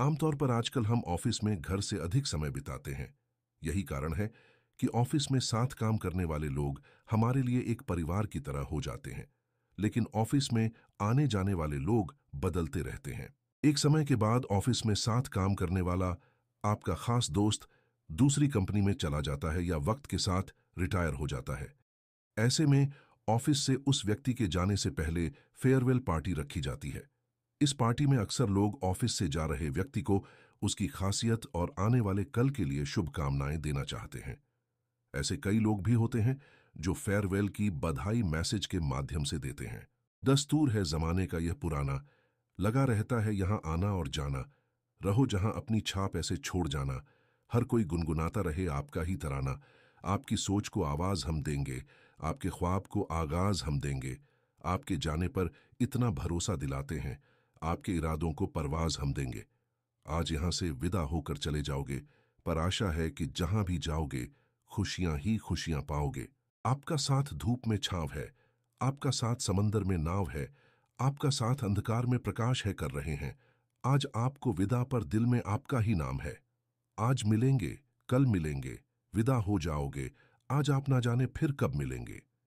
आमतौर पर आजकल हम ऑफिस में घर से अधिक समय बिताते हैं यही कारण है कि ऑफिस में साथ काम करने वाले लोग हमारे लिए एक परिवार की तरह हो जाते हैं लेकिन ऑफिस में आने जाने वाले लोग बदलते रहते हैं एक समय के बाद ऑफिस में साथ काम करने वाला आपका खास दोस्त दूसरी कंपनी में चला जाता है या वक्त के साथ रिटायर हो जाता है ऐसे में ऑफिस से उस व्यक्ति के जाने से पहले फेयरवेल पार्टी रखी जाती है इस पार्टी में अक्सर लोग ऑफिस से जा रहे व्यक्ति को उसकी खासियत और आने वाले कल के लिए शुभकामनाएं देना चाहते हैं ऐसे कई लोग भी होते हैं जो फेयरवेल की बधाई मैसेज के माध्यम से देते हैं दस्तूर है जमाने का यह पुराना लगा रहता है यहाँ आना और जाना रहो जहां अपनी छाप ऐसे छोड़ जाना हर कोई गुनगुनाता रहे आपका ही तराना आपकी सोच को आवाज हम देंगे आपके ख्वाब को आगाज हम देंगे आपके जाने पर इतना भरोसा दिलाते हैं आपके इरादों को परवाज हम देंगे आज यहां से विदा होकर चले जाओगे पर आशा है कि जहां भी जाओगे खुशियां ही खुशियां पाओगे आपका साथ धूप में छाव है आपका साथ समंदर में नाव है आपका साथ अंधकार में प्रकाश है कर रहे हैं आज आपको विदा पर दिल में आपका ही नाम है आज मिलेंगे कल मिलेंगे विदा हो जाओगे आज आप ना जाने फिर कब मिलेंगे